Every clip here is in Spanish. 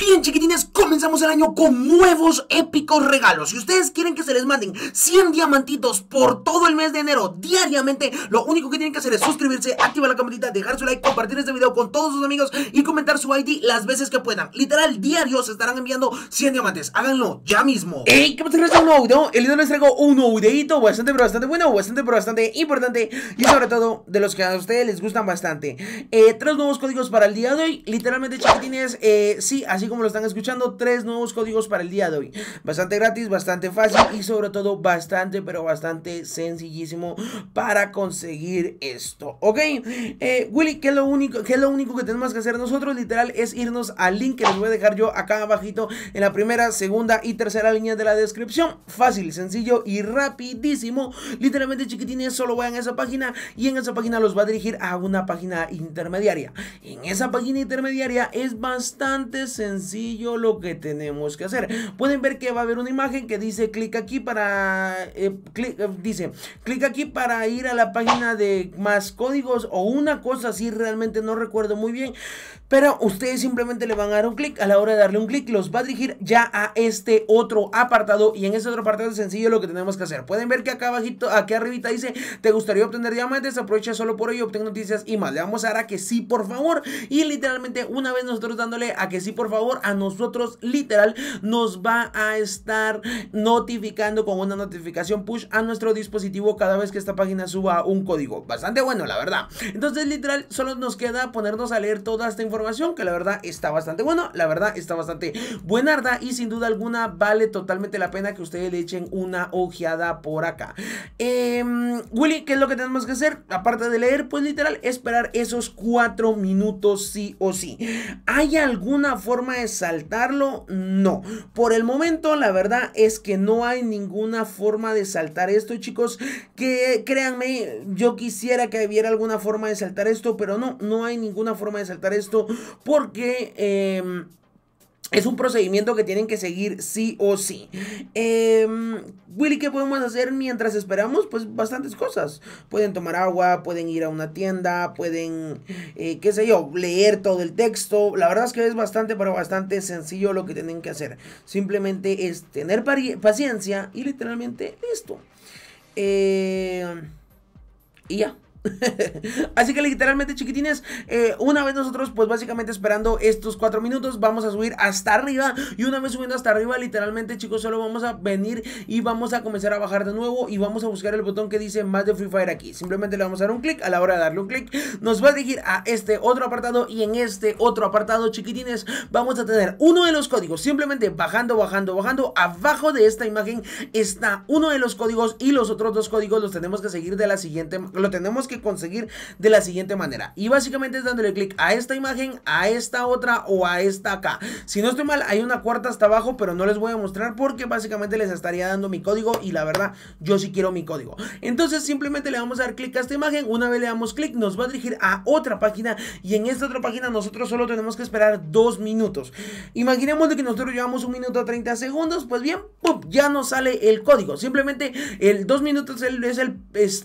Bien chiquitines, comenzamos el año con nuevos épicos regalos. Si ustedes quieren que se les manden 100 diamantitos por todo el mes de enero diariamente, lo único que tienen que hacer es suscribirse, activar la campanita, dejar su like, compartir este video con todos sus amigos y comentar su ID las veces que puedan. Literal, diario se estarán enviando 100 diamantes. Háganlo ya mismo. ¡Ey! ¿Qué pasa? con este un nuevo video. El hoy les traigo un nuevo bastante pero bastante bueno, bastante pero bastante importante y sobre todo de los que a ustedes les gustan bastante. Eh, tres nuevos códigos para el día de hoy. Literalmente chiquitines, eh, sí, así como lo están escuchando, tres nuevos códigos para el día de hoy. Bastante gratis, bastante fácil y sobre todo bastante, pero bastante sencillísimo para conseguir esto. Ok, eh, Willy, Que es, lo único, ¿qué lo único que tenemos que hacer nosotros? Literal es irnos al link que les voy a dejar yo acá abajito en la primera, segunda y tercera línea de la descripción. Fácil, sencillo y rapidísimo. Literalmente chiquitines, solo vayan a esa página y en esa página los va a dirigir a una página intermediaria. En esa página intermediaria es bastante sencillo sencillo lo que tenemos que hacer. Pueden ver que va a haber una imagen que dice clic aquí para... Eh, eh, dice clic aquí para ir a la página de más códigos o una cosa así, realmente no recuerdo muy bien. Pero ustedes simplemente le van a dar un clic. A la hora de darle un clic los va a dirigir ya a este otro apartado. Y en este otro apartado es sencillo lo que tenemos que hacer. Pueden ver que acá abajito, aquí arribita dice, ¿te gustaría obtener diamantes? Aprovecha solo por ello, obtén noticias y más. Le vamos a dar a que sí, por favor. Y literalmente una vez nosotros dándole a que sí, por favor favor, a nosotros literal nos va a estar notificando con una notificación push a nuestro dispositivo cada vez que esta página suba un código. Bastante bueno, la verdad. Entonces, literal, solo nos queda ponernos a leer toda esta información que la verdad está bastante bueno, la verdad está bastante buenarda y sin duda alguna vale totalmente la pena que ustedes le echen una ojeada por acá. Em, Willy, ¿qué es lo que tenemos que hacer? Aparte de leer, pues literal, esperar esos cuatro minutos sí o sí. ¿Hay alguna forma de saltarlo? No. Por el momento, la verdad es que no hay ninguna forma de saltar esto, chicos. Que créanme, yo quisiera que hubiera alguna forma de saltar esto, pero no, no hay ninguna forma de saltar esto porque... Eh, es un procedimiento que tienen que seguir sí o sí. Em, Willy, ¿qué podemos hacer mientras esperamos? Pues bastantes cosas. Pueden tomar agua, pueden ir a una tienda, pueden, eh, qué sé yo, leer todo el texto. La verdad es que es bastante, pero bastante sencillo lo que tienen que hacer. Simplemente es tener paciencia y literalmente listo. Em, y ya. Así que literalmente chiquitines, eh, una vez nosotros pues básicamente esperando estos cuatro minutos vamos a subir hasta arriba y una vez subiendo hasta arriba literalmente chicos solo vamos a venir y vamos a comenzar a bajar de nuevo y vamos a buscar el botón que dice más de Free Fire aquí. Simplemente le vamos a dar un clic, a la hora de darle un clic nos va a dirigir a este otro apartado y en este otro apartado chiquitines vamos a tener uno de los códigos, simplemente bajando, bajando, bajando, abajo de esta imagen está uno de los códigos y los otros dos códigos los tenemos que seguir de la siguiente, lo tenemos que que conseguir de la siguiente manera. Y básicamente es dándole clic a esta imagen, a esta otra o a esta acá. Si no estoy mal, hay una cuarta hasta abajo, pero no les voy a mostrar porque básicamente les estaría dando mi código y la verdad, yo sí quiero mi código. Entonces simplemente le vamos a dar clic a esta imagen, una vez le damos clic nos va a dirigir a otra página y en esta otra página nosotros solo tenemos que esperar dos minutos. Imaginemos de que nosotros llevamos un minuto a 30 segundos, pues bien, ya nos sale el código. Simplemente el dos minutos es el,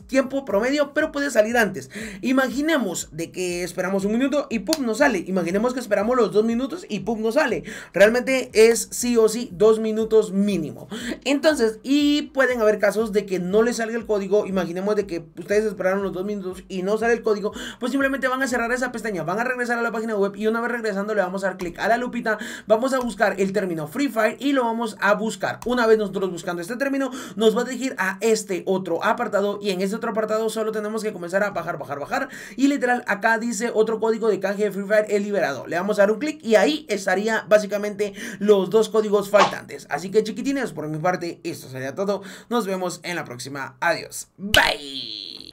tiempo promedio, pero puedes salir antes. Imaginemos de que esperamos un minuto y ¡pum! no sale. Imaginemos que esperamos los dos minutos y ¡pum! no sale. Realmente es sí o sí dos minutos mínimo. Entonces, y pueden haber casos de que no les salga el código. Imaginemos de que ustedes esperaron los dos minutos y no sale el código. Pues simplemente van a cerrar esa pestaña, van a regresar a la página web y una vez regresando le vamos a dar clic a la lupita. Vamos a buscar el término Free Fire y lo vamos a buscar. Una vez nosotros buscando este término, nos va a dirigir a este otro apartado y en este otro apartado solo tenemos que comenzar Empezar a bajar, bajar, bajar. Y literal, acá dice otro código de canje de Free Fire el liberado. Le vamos a dar un clic y ahí estaría básicamente los dos códigos faltantes. Así que chiquitines, por mi parte, esto sería todo. Nos vemos en la próxima. Adiós. Bye.